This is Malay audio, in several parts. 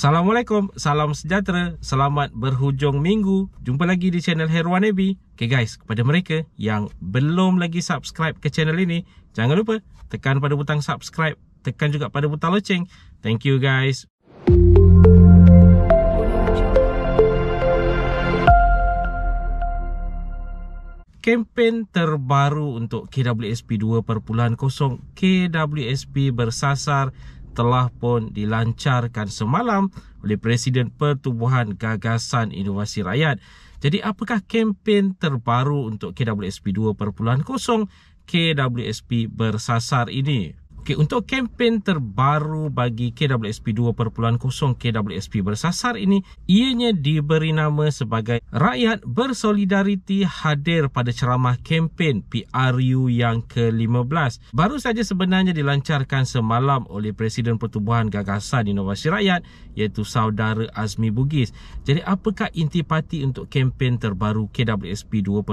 Assalamualaikum, salam sejahtera, selamat berhujung minggu. Jumpa lagi di channel Herwan Abi. Okay guys, kepada mereka yang belum lagi subscribe ke channel ini, jangan lupa tekan pada butang subscribe, tekan juga pada butang loceng. Thank you guys. Kempen terbaru untuk KWSP 2.0 KWSP bersasar telah pun dilancarkan semalam oleh Presiden Pertubuhan Gagasan Inovasi Rakyat. Jadi apakah kempen terbaru untuk KWSP 2.0 KWSP bersasar ini? Okay, untuk kempen terbaru bagi KWSP 2.0 KWSP bersasar ini ianya diberi nama sebagai Rakyat Bersolidariti Hadir pada Ceramah Kempen PRU yang ke-15 baru saja sebenarnya dilancarkan semalam oleh Presiden Pertubuhan Gagasan Inovasi Rakyat iaitu Saudara Azmi Bugis. Jadi apakah intipati untuk kempen terbaru KWSP 2.0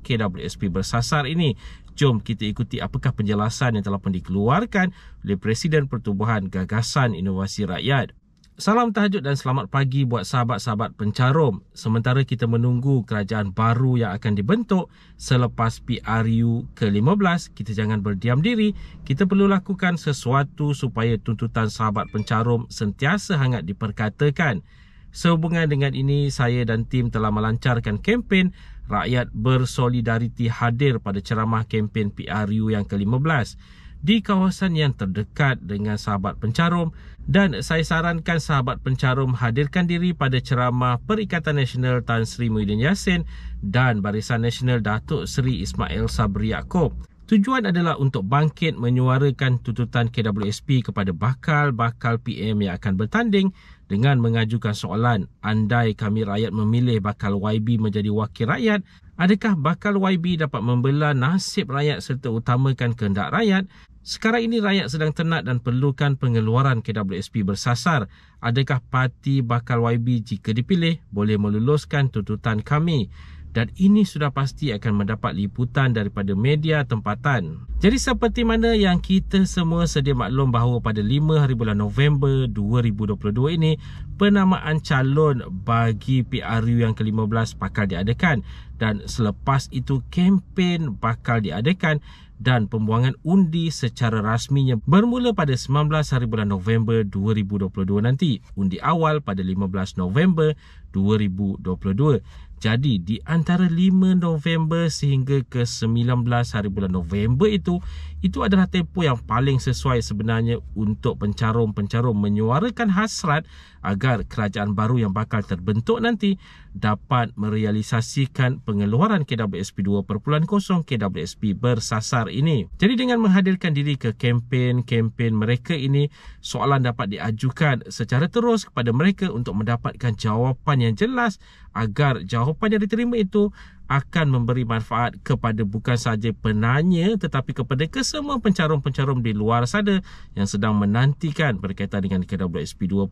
KWSP bersasar ini? Jom kita ikuti apakah penjelasan yang telah pun dikeluarkan dikeluarkan oleh Presiden Pertubuhan Gagasan Inovasi Rakyat. Salam tahajud dan selamat pagi buat sahabat-sahabat pencarum. Sementara kita menunggu kerajaan baru yang akan dibentuk selepas PRU ke-15, kita jangan berdiam diri. Kita perlu lakukan sesuatu supaya tuntutan sahabat pencarum sentiasa hangat diperkatakan. Sehubungan dengan ini, saya dan tim telah melancarkan kempen Rakyat Bersolidariti Hadir pada ceramah kempen PRU yang ke-15 di kawasan yang terdekat dengan sahabat pencarum dan saya sarankan sahabat pencarum hadirkan diri pada ceramah Perikatan Nasional Tan Sri Muhyiddin Yassin dan Barisan Nasional Datuk Seri Ismail Sabri Yaakob. Tujuan adalah untuk bangkit menyuarakan tuntutan KWSP kepada bakal-bakal PM yang akan bertanding dengan mengajukan soalan andai kami rakyat memilih bakal YB menjadi wakil rakyat Adakah bakal YB dapat membela nasib rakyat serta utamakan kehendak rakyat? Sekarang ini rakyat sedang tenat dan perlukan pengeluaran KWSP bersasar. Adakah parti bakal YB jika dipilih boleh meluluskan tuntutan kami? dan ini sudah pasti akan mendapat liputan daripada media tempatan. Jadi seperti mana yang kita semua sedia maklum bahawa pada 5 hari bulan November 2022 ini penamaan calon bagi PRU yang ke-15 bakal diadakan dan selepas itu kempen bakal diadakan dan pembuangan undi secara rasminya bermula pada 19 hari bulan November 2022 nanti. Undi awal pada 15 November 2022. Jadi di antara 5 November sehingga ke 19 hari bulan November itu itu adalah tempoh yang paling sesuai sebenarnya untuk pencarum-pencarum menyuarakan hasrat agar kerajaan baru yang bakal terbentuk nanti dapat merealisasikan pengeluaran KWSP 2.0 KWSP bersasar ini. Jadi dengan menghadirkan diri ke kempen-kempen mereka ini, soalan dapat diajukan secara terus kepada mereka untuk mendapatkan jawapan yang jelas agar jawapan rupanya diterima itu akan memberi manfaat kepada bukan sahaja penanya tetapi kepada kesemua pencarum-pencarum di luar sana yang sedang menantikan berkaitan dengan KWSP 2.0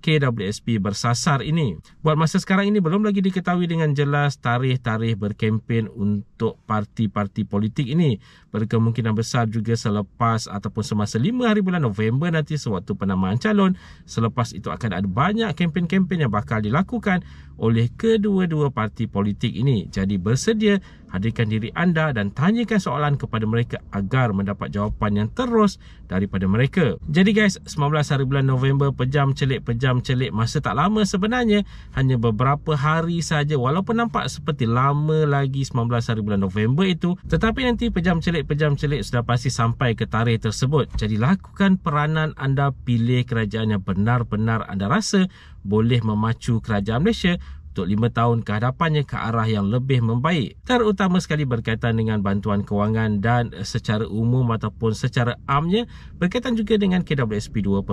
KWSP bersasar ini. Buat masa sekarang ini belum lagi diketahui dengan jelas tarikh-tarikh berkempen untuk parti-parti politik ini. Berkemungkinan besar juga selepas ataupun semasa 5 hari bulan November nanti sewaktu penamaan calon. Selepas itu akan ada banyak kempen-kempen yang bakal dilakukan oleh kedua-dua parti politik politik ini. Jadi bersedia hadirkan diri anda dan tanyakan soalan kepada mereka agar mendapat jawapan yang terus daripada mereka. Jadi guys, 19 hari bulan November pejam celik pejam celik masa tak lama sebenarnya hanya beberapa hari saja walaupun nampak seperti lama lagi 19 hari bulan November itu tetapi nanti pejam celik pejam celik sudah pasti sampai ke tarikh tersebut. Jadi lakukan peranan anda pilih kerajaan yang benar-benar anda rasa boleh memacu kerajaan Malaysia untuk lima tahun ke hadapannya ke arah yang lebih membaik terutama sekali berkaitan dengan bantuan kewangan dan secara umum ataupun secara amnya berkaitan juga dengan KWSP 2.0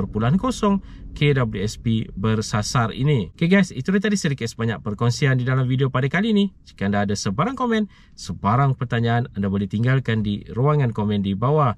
KWSP bersasar ini ok guys itu dia tadi sedikit sebanyak perkongsian di dalam video pada kali ini jika anda ada sebarang komen sebarang pertanyaan anda boleh tinggalkan di ruangan komen di bawah